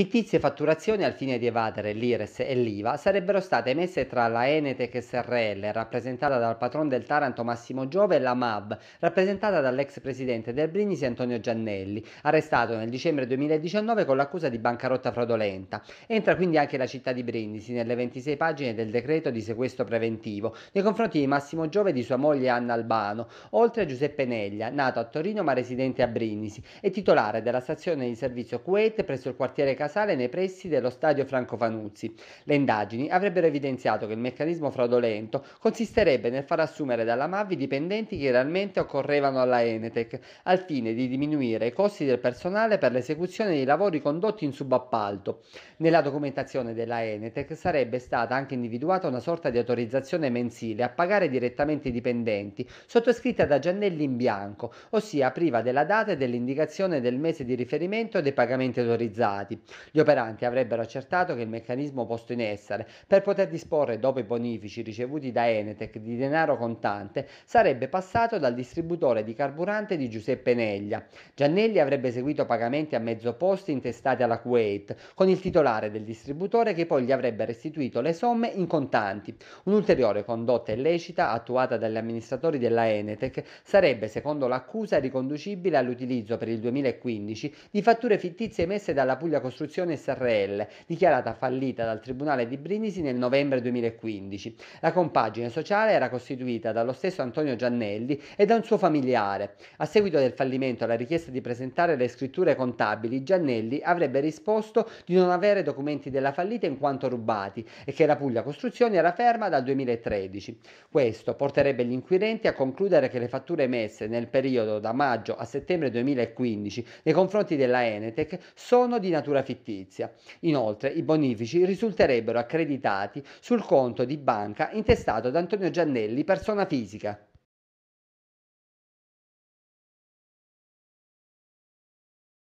Fittizie fatturazioni al fine di evadere l'IRES e l'IVA sarebbero state emesse tra la Enetec SRL, rappresentata dal patron del Taranto Massimo Giove, e la MAB, rappresentata dall'ex presidente del Brindisi Antonio Giannelli, arrestato nel dicembre 2019 con l'accusa di bancarotta fraudolenta. Entra quindi anche la città di Brindisi nelle 26 pagine del decreto di sequestro preventivo nei confronti di Massimo Giove e di sua moglie Anna Albano, oltre a Giuseppe Neglia, nato a Torino ma residente a Brindisi e titolare della stazione di servizio Kuwait presso il quartiere Casale Casale nei pressi dello stadio Franco Fanuzzi. Le indagini avrebbero evidenziato che il meccanismo fraudolento consisterebbe nel far assumere dalla Mavi dipendenti che realmente occorrevano alla Enetec, al fine di diminuire i costi del personale per l'esecuzione dei lavori condotti in subappalto. Nella documentazione della Enetec sarebbe stata anche individuata una sorta di autorizzazione mensile a pagare direttamente i dipendenti, sottoscritta da Giannelli in bianco, ossia priva della data e dell'indicazione del mese di riferimento dei pagamenti autorizzati. Gli operanti avrebbero accertato che il meccanismo posto in essere per poter disporre dopo i bonifici ricevuti da Enetec di denaro contante sarebbe passato dal distributore di carburante di Giuseppe Neglia. Giannelli avrebbe eseguito pagamenti a mezzo posto intestati alla Kuwait con il titolare del distributore che poi gli avrebbe restituito le somme in contanti. Un'ulteriore condotta illecita attuata dagli amministratori della Enetec sarebbe secondo l'accusa riconducibile all'utilizzo per il 2015 di fatture fittizie emesse dalla Puglia Costruzione Costruzione SRL, dichiarata fallita dal Tribunale di Brindisi nel novembre 2015. La compagine sociale era costituita dallo stesso Antonio Giannelli e da un suo familiare. A seguito del fallimento alla richiesta di presentare le scritture contabili, Giannelli avrebbe risposto di non avere documenti della fallita in quanto rubati e che la Puglia Costruzioni era ferma dal 2013. Questo porterebbe gli inquirenti a concludere che le fatture emesse nel periodo da maggio a settembre 2015 nei confronti della Enetec sono di natura fiscale fittizia. Inoltre i bonifici risulterebbero accreditati sul conto di banca intestato ad Antonio Giannelli, persona fisica.